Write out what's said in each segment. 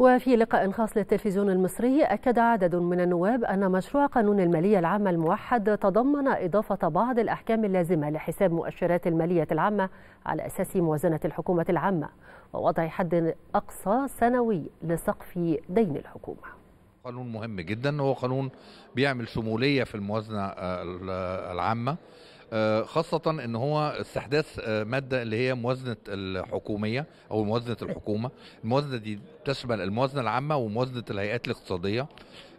وفي لقاء خاص للتلفزيون المصري أكد عدد من النواب أن مشروع قانون المالية العامة الموحد تضمن إضافة بعض الأحكام اللازمة لحساب مؤشرات المالية العامة على أساس موازنة الحكومة العامة ووضع حد أقصى سنوي لسقف دين الحكومة قانون مهم جدا هو قانون بيعمل شمولية في الموازنة آه، العامة آه، خاصة ان هو استحداث آه، مادة اللي هي موازنة الحكومية او موازنة الحكومة الموازنة دي تشمل الموازنة العامة وموازنة الهيئات الاقتصادية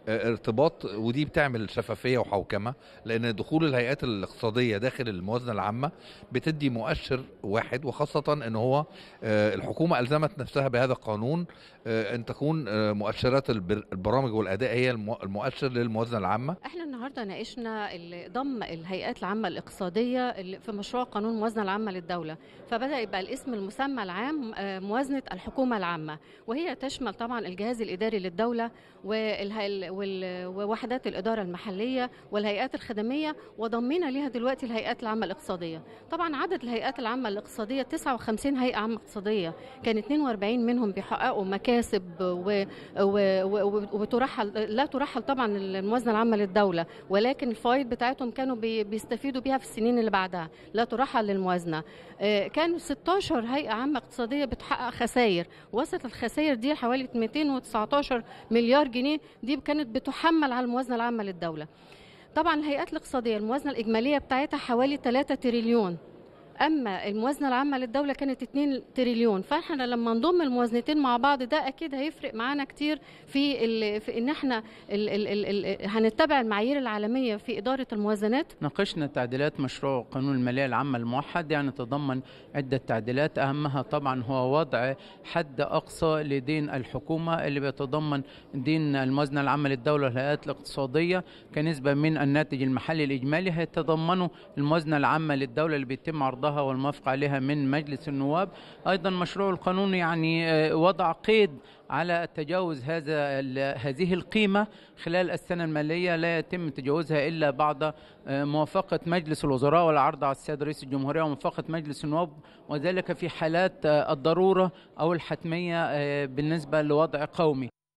آه، ارتباط ودي بتعمل شفافيه وحوكمه لان دخول الهيئات الاقتصاديه داخل الموازنه العامه بتدي مؤشر واحد وخاصه ان هو الحكومه الزمت نفسها بهذا القانون ان تكون مؤشرات البرامج والاداء هي المؤشر للموازنه العامه احنا النهارده ناقشنا ضم الهيئات العامه الاقتصاديه في مشروع قانون الموازنه العامه للدوله فبدا يبقى الاسم المسمى العام آه، موازنه الحكومه العامه وهي تشمل طبعا الجهاز الاداري للدوله ووحدات الاداره المحليه والهيئات الخدميه وضمينا ليها دلوقتي الهيئات العامه الاقتصاديه طبعا عدد الهيئات العامه الاقتصاديه 59 هيئه عامه اقتصاديه كان 42 منهم بيحققوا مكاسب و... و... وترحل لا ترحل طبعا الموازنه العامه للدوله ولكن الفوائد بتاعتهم كانوا بيستفيدوا بيها في السنين اللي بعدها لا ترحل للموازنه آه، كانوا 16 هيئه عامه اقتصاديه بتحقق خسائر وصلت الخسائر دي حوالي 219 مليار جنيه دي كانت بتحمل على الموازنه العامه للدوله طبعا الهيئات الاقتصاديه الموازنه الاجماليه بتاعتها حوالي 3 تريليون اما الموازنه العامه للدوله كانت 2 تريليون فاحنا لما نضم الموازنتين مع بعض ده اكيد هيفرق معانا كتير في, ال... في ان احنا ال... ال... ال... هنتبع المعايير العالميه في اداره الموازنات ناقشنا تعديلات مشروع قانون الماليه العامه الموحد يعني تضمن عده تعديلات اهمها طبعا هو وضع حد اقصى لدين الحكومه اللي بيتضمن دين الموازنه العامه للدوله والهيئات الاقتصاديه كنسبه من الناتج المحلي الاجمالي هيتضمنه الموازنه العامه للدوله اللي بيتم عرضها رفضها والموافقة عليها من مجلس النواب أيضا مشروع القانون يعني آه، وضع قيد على تجاوز هذا هذه القيمة خلال السنة المالية لا يتم تجاوزها إلا بعد آه، موافقة مجلس الوزراء والعرض على السيد رئيس الجمهورية وموافقة مجلس النواب وذلك في حالات آه، الضرورة أو الحتمية بالنسبة لوضع قومي